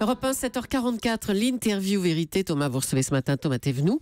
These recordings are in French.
Europe 1, 7h44, l'interview vérité. Thomas, vous recevez ce matin Thomas Thévenoux,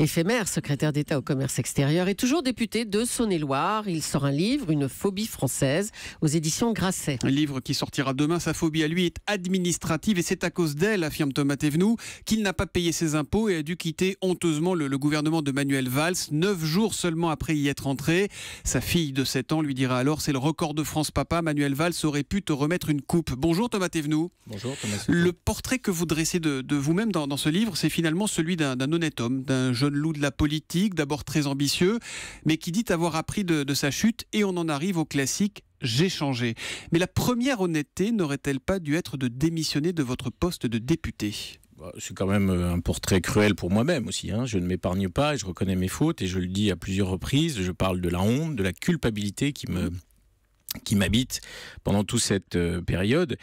éphémère, secrétaire d'État au commerce extérieur et toujours député de Saône-et-Loire. Il sort un livre, Une phobie française, aux éditions Grasset. Un livre qui sortira demain. Sa phobie à lui est administrative et c'est à cause d'elle, affirme Thomas Thévenoux, qu'il n'a pas payé ses impôts et a dû quitter honteusement le, gouvernement de Manuel Valls, neuf jours seulement après y être entré. Sa fille de 7 ans lui dira alors C'est le record de France, papa. Manuel Valls aurait pu te remettre une coupe. Bonjour Thomas Thévenoux. Bonjour Thomas le portrait que vous dressez de, vous-même dans, ce livre, c'est finalement celui d'un honnête homme, d'un jeune loup de la politique, d'abord très ambitieux, mais qui dit avoir appris de, sa chute, et on en arrive au classique j'ai changé. Mais la première honnêteté n'aurait-elle pas dû être de démissionner de votre poste de député bah, c'est quand même euh, un portrait cruel pour moi-même aussi. Hein. Je ne m'épargne pas, et je reconnais mes fautes et je le dis à plusieurs reprises. Je parle de la honte, de la culpabilité qui me qui m'habite pendant toute cette euh, période.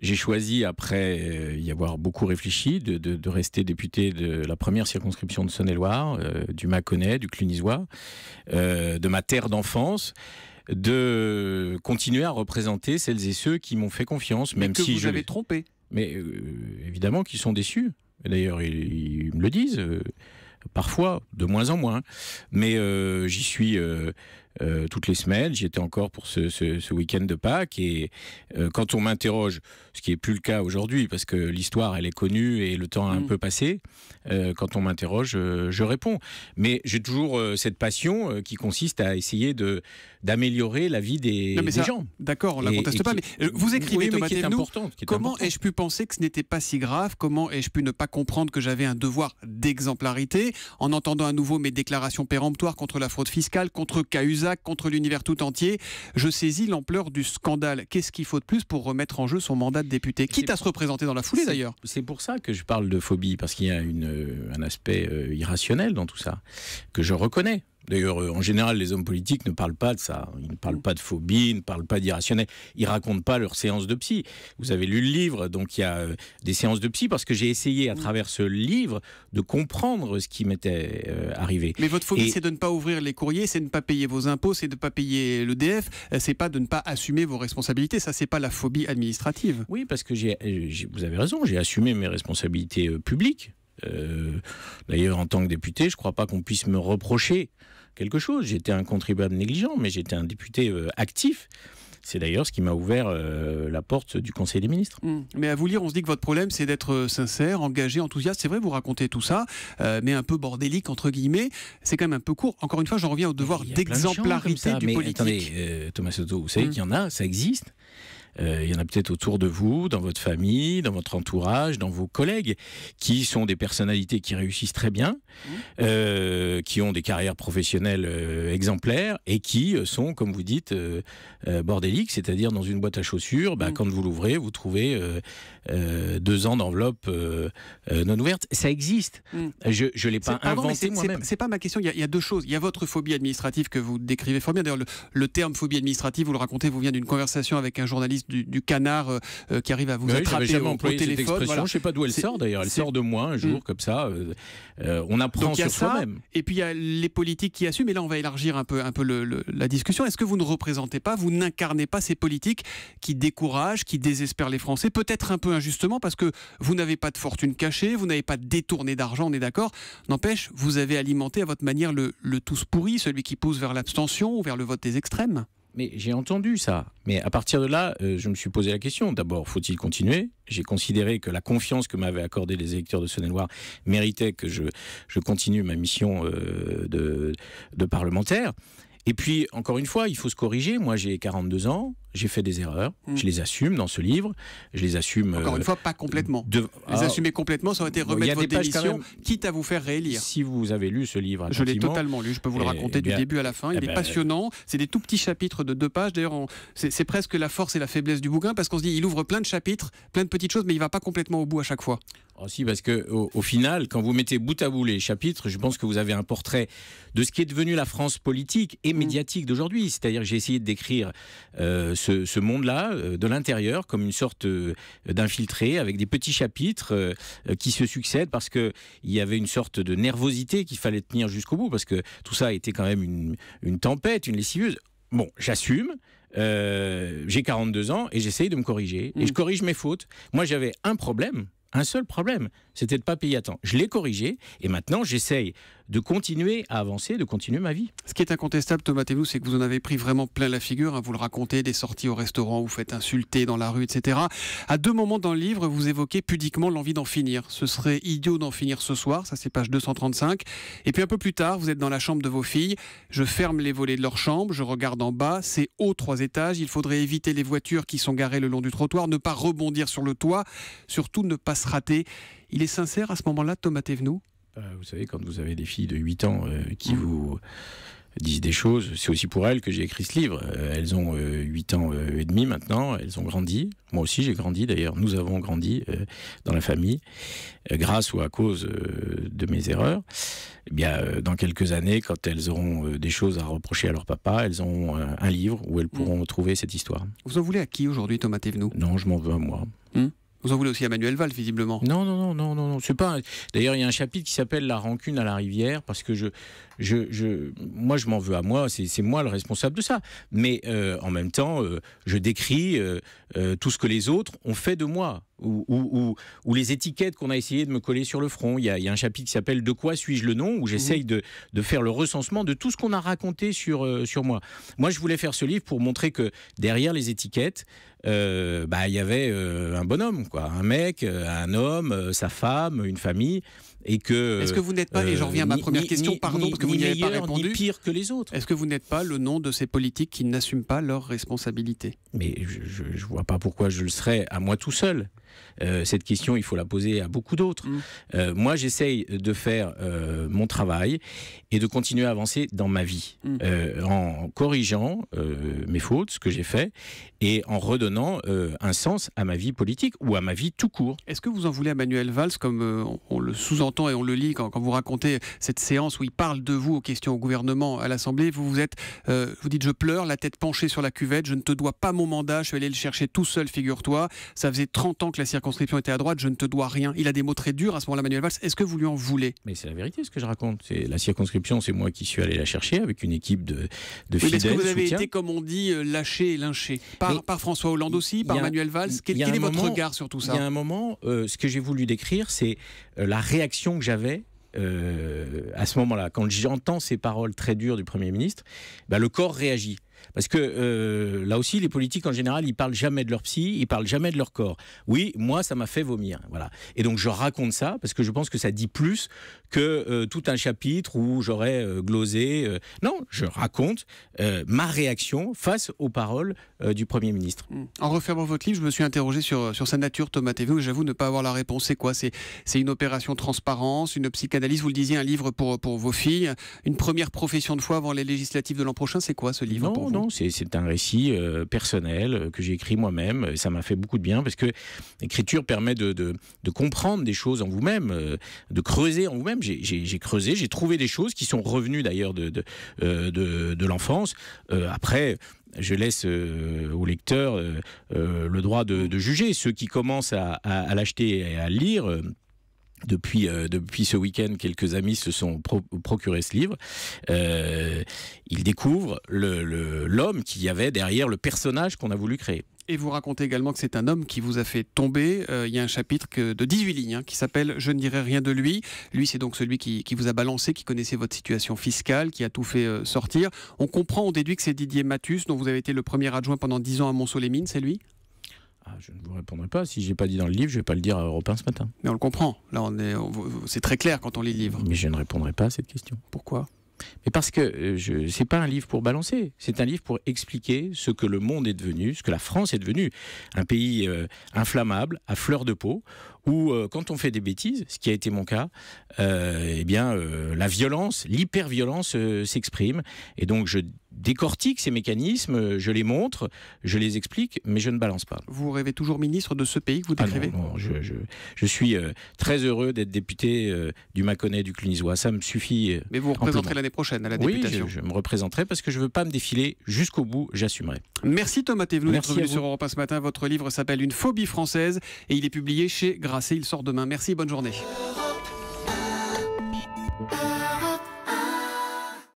J'ai choisi, après euh, y avoir beaucoup réfléchi, de, rester député de la première circonscription de Saône-et-Loire, euh, du Mâconnais, du Clunisois, de ma terre d'enfance de continuer à représenter celles et ceux qui m'ont fait confiance, même si vous avez trompé. Mais évidemment qu'ils sont déçus. D'ailleurs, ils, me le disent parfois, de moins en moins. Mais j'y suis euh, toutes les semaines. J'y étais encore pour ce, week-end de Pâques. Et euh, quand on m'interroge, ce qui n'est plus le cas aujourd'hui, parce que l'histoire, elle est connue et le temps a un mm. peu passé, euh, quand on m'interroge, je réponds. Mais j'ai toujours cette passion qui consiste à essayer de, d'améliorer la vie des, gens. D'accord, on ne la conteste pas. mais vous écrivez, oui, Thomas comment ai-je pu penser que ce n'était pas si grave Comment ai-je pu ne pas comprendre que j'avais un devoir d'exemplarité en entendant à nouveau mes déclarations péremptoires contre la fraude fiscale, contre Cahuzac contre l'univers tout entier. Je saisis l'ampleur du scandale. Qu'est-ce qu'il faut de plus pour remettre en jeu son mandat de député Quitte à se représenter dans la foulée d'ailleurs. C'est pour ça que je parle de phobie, parce qu'il y a euh, un aspect euh, irrationnel dans tout ça, que je reconnais. D'ailleurs, euh, en général, les hommes politiques ne parlent pas de ça. Ils ne parlent pas de phobie, ils ne parlent pas d'irrationnel. Ils racontent pas leurs séances de psy. Vous avez lu le livre, donc il y a euh, des séances de psy parce que j'ai essayé à travers ce livre de comprendre ce qui m'était euh, arrivé. Mais votre phobie, c'est de ne pas ouvrir les courriers, c'est de ne pas payer vos impôts, c'est de ne pas payer l'EDF, c'est pas de ne pas assumer vos responsabilités. Ça, c'est pas la phobie administrative. Oui, parce que vous avez raison, j'ai assumé mes responsabilités publiques. D'ailleurs, en tant que député, je ne crois pas qu'on puisse me reprocher quelque chose. J'étais un contribuable négligent, mais j'étais un député euh, actif. C'est d'ailleurs ce qui m'a ouvert euh, la porte du Conseil des ministres. Mmh. Mais à vous lire, on se dit que votre problème, c'est d'être euh, sincère, engagé, enthousiaste. C'est vrai, vous racontez tout ça, mais un peu bordélique, entre guillemets. C'est quand même un peu court. Encore une fois, j'en reviens au devoir d'exemplarité du politique. Attendez, Thomas Soto, vous savez mmh. qu'il y en a, ça existe. Euh, il y en a peut-être autour de vous, dans votre famille, dans votre entourage, dans vos collègues, qui sont des personnalités qui réussissent très bien, mmh. euh, qui ont des carrières professionnelles euh, exemplaires et qui sont, comme vous dites, bordéliques, c'est-à-dire dans une boîte à chaussures, bah, mmh. quand vous l'ouvrez, vous trouvez deux ans d'enveloppe non ouverte. Ça existe. Mmh. Je ne l'ai pas inventé moi-même. C'est pas ma question. Il y, a, deux choses. Il y a votre phobie administrative que vous décrivez fort bien. D'ailleurs, le, le terme phobie administrative, vous le racontez, vous vient d'une conversation avec un journaliste du, canard euh, euh, qui arrive à vous attraper au, téléphone. Je sais pas d'où elle sort d'ailleurs. Elle sort de moi un jour mm. comme ça. Euh, on apprend sur soi-même. Et puis il y a les politiques qui assument. Et là, on va élargir un peu, la discussion. Est-ce que vous ne représentez pas, vous n'incarnez pas ces politiques qui découragent, qui désespèrent les Français, peut-être un peu injustement parce que vous n'avez pas de fortune cachée, vous n'avez pas détourné d'argent, on est d'accord. N'empêche, vous avez alimenté à votre manière le, le tous pourri, celui qui pousse vers l'abstention, ou vers le vote des extrêmes mais j'ai entendu ça. Mais à partir de là, euh, je me suis posé la question. D'abord, faut-il continuer J'ai considéré que la confiance que m'avaient accordé les électeurs de Saône-et-Loire méritait que je, continue ma mission euh, de, de parlementaire. Et puis, encore une fois, il faut se corriger. Moi, j'ai 42 ans j'ai fait des erreurs, mm. je les assume dans ce livre, je les assume. Encore une euh, fois, pas complètement. De, les ah. assumer complètement, ça aurait été remettre votre démission, quitte à vous faire réélire. Si vous avez lu ce livre, je l'ai totalement lu. Je peux vous le eh raconter du début à la fin. Il eh est ben, passionnant. C'est des tout petits chapitres de deux pages. D'ailleurs, c'est presque la force et la faiblesse du bouquin parce qu'on se dit, il ouvre plein de chapitres, plein de petites choses, mais il va pas complètement au bout à chaque fois. Aussi, ah, parce que au, final, quand vous mettez bout à bout les chapitres, je pense que vous avez un portrait de ce qui est devenu la France politique et mm. médiatique d'aujourd'hui. C'est-à-dire, j'ai essayé de décrire euh, ce, monde-là euh, de l'intérieur comme une sorte euh, d'infiltré avec des petits chapitres euh, qui se succèdent parce que il y avait une sorte de nervosité qu'il fallait tenir jusqu'au bout parce que tout ça était quand même une, tempête, une lessiveuse. Bon, j'assume, j'ai 42 ans et j'essaye de me corriger. Et mm. je corrige mes fautes. Moi, j'avais un problème, un seul problème, c'était de pas payer à temps. Je l'ai corrigé et maintenant j'essaye de continuer à avancer, de continuer ma vie. Ce qui est incontestable, Thomas Tellou, c'est que vous en avez pris vraiment plein la figure. à hein. vous le racontez, des sorties au restaurant, vous faites insulter dans la rue, etc. À deux moments dans le livre, vous évoquez pudiquement l'envie d'en finir. Ce serait idiot d'en finir ce soir, ça c'est page 235. Et puis un peu plus tard, vous êtes dans la chambre de vos filles. Je ferme les volets de leur chambre, je regarde en bas, c'est haut trois étages. Il faudrait éviter les voitures qui sont garées le long du trottoir, ne pas rebondir sur le toit, surtout ne pas se rater. Il sincère à ce moment-là, Thomas Thévenoud euh, Vous savez, quand vous avez des filles de 8 ans euh, qui mmh. vous disent des choses. C'est aussi pour elles que j'ai écrit ce livre. Euh, elles ont 8 ans et demi maintenant, elles ont grandi. Moi aussi j'ai grandi d'ailleurs, nous avons grandi dans la famille, grâce ou à cause de mes erreurs. Eh bien, dans quelques années, quand elles auront des choses à reprocher à leur papa, elles auront un livre où elles mmh. pourront trouver cette histoire. Vous en voulez à qui aujourd'hui, Thomas Thévenoud Non, je m'en veux à moi. Mmh. Vous en voulez aussi à Manuel Valls, visiblement. Non, non, non, non, non, non. C'est pas. D'ailleurs, il y a un chapitre qui s'appelle La rancune à la rivière, parce que je, je, je moi, je m'en veux à moi. C'est moi le responsable de ça. Mais euh, en même temps, euh, je décris euh, tout ce que les autres ont fait de moi ou, les étiquettes qu'on a essayé de me coller sur le front. Il y a, un chapitre qui s'appelle De quoi suis-je le nom où mhm. j'essaye de, faire le recensement de tout ce qu'on a raconté sur, euh, sur moi. Moi, je voulais faire ce livre pour montrer que derrière les étiquettes, euh, bah, il y avait euh, un bonhomme, quoi, un mec, un homme, sa femme, une famille. Et que. Est-ce que vous n'êtes pas, et j'en reviens à ma première question, ni, pardon, parce que vous n'y pas répondu. Ni pire que les autres. Est-ce que vous n'êtes pas le nom de ces politiques qui n'assument pas leurs responsabilités Mais je ne vois pas pourquoi je le serais à moi tout seul. Euh, cette question, il faut la poser à beaucoup d'autres. Mm. Euh, moi, j'essaye de faire euh, mon travail et de continuer à avancer dans ma vie mm. en corrigeant mes fautes, ce que j'ai fait, et en redonnant un sens à ma vie politique ou à ma vie tout court. Est-ce que vous en voulez à Manuel Valls, comme on le sous-entend et on le lit quand, vous racontez cette séance où il parle de vous aux questions au gouvernement, à l'Assemblée Vous vous êtes, vous dites, je pleure, la tête penchée sur la cuvette, je ne te dois pas mon mandat, je vais aller le chercher tout seul, figure-toi. Ça faisait 30 ans que la circonscription était à droite, je ne te dois rien. Il a des mots très durs à ce moment-là, Manuel Valls. Est-ce que vous lui en voulez Mais c'est la vérité ce que je raconte. C'est la circonscription, c'est moi qui suis allé la chercher avec une équipe de, de fidèles. est-ce que vous avez été, comme on dit, euh, lâché et lynché par, François Hollande aussi, par Manuel Valls Quel, est votre regard sur tout ça Il y a un moment, euh, ce que j'ai voulu décrire, c'est euh, la réaction que j'avais à ce moment-là, quand j'entends ces paroles très dures du Premier ministre, bah, le corps réagit. Parce que euh, là aussi, les politiques en général, ils parlent jamais de leur psy, ils parlent jamais de leur corps. Oui, moi, ça m'a fait vomir. Voilà. Et donc, je raconte ça parce que je pense que ça dit plus que euh, tout un chapitre où j'aurais euh, glosé. Non, je raconte ma réaction face aux paroles du Premier ministre. Hmm. En refermant votre livre, je me suis interrogé sur, sa nature, Thomas TV, j'avoue ne pas avoir la réponse. C'est quoi C'est une opération transparence, une psychanalyse, vous le disiez, un livre pour, pour vos filles, une première profession de foi avant les législatives de l'an prochain. C'est quoi ce livre Mhm. Hein. c'est un récit euh, personnel euh, que j'ai écrit moi-même. Ça m'a fait beaucoup de bien parce que l'écriture permet de, comprendre des choses en vous-même, euh, de creuser en vous-même. J'ai creusé, j'ai trouvé des choses qui sont revenues d'ailleurs de, de, l'enfance. après, je laisse au lecteur le droit de, juger. Ceux qui commencent à, l'acheter et à lire. depuis, depuis ce week-end, quelques amis se sont procurés ce livre découvre l'homme qu'il y avait derrière le personnage qu'on a voulu créer. Et vous racontez également que c'est un homme qui vous a fait tomber. Euh, il y a un chapitre de 18 lignes hein, qui s'appelle Je ne dirai rien de lui. Lui, c'est donc celui qui, vous a balancé, qui connaissait votre situation fiscale, qui a tout fait euh, sortir. On comprend, on déduit que c'est Didier Mathus, dont vous avez été le premier adjoint pendant 10 ans à Monceau-les-Mines, c'est lui ah, je ne vous répondrai pas. Si je n'ai pas dit dans le livre, je ne vais pas le dire à Europe ce matin. Mais on le comprend. Là, c'est très clair quand on lit le livre. Mais je ne répondrai pas à cette question. Pourquoi mais parce que ce euh, n'est pas un livre pour balancer, c'est un livre pour expliquer ce que le monde est devenu, ce que la France est devenue. Un pays euh, inflammable, à fleur de peau, où euh, quand on fait des bêtises, ce qui a été mon cas, euh, eh bien, euh, la violence, l'hyperviolence euh, s'exprime. Et donc, je décortique ces mécanismes, je les montre, je les explique, mais je ne balance pas. Vous rêvez toujours ministre de ce pays que vous ah décrivez non, je, suis très heureux d'être député du Mâconnais, du Clunisois, ça me suffit. mais vous vous représenterez l'année prochaine à la députation Oui, je, me représenterai parce que je ne veux pas me défiler jusqu'au bout, j'assumerai. Merci Thomas Thévenoud d'être venu sur Europe ce matin. Votre livre s'appelle Une phobie française et il est publié chez Grasse. Il sort demain. Merci, bonne journée.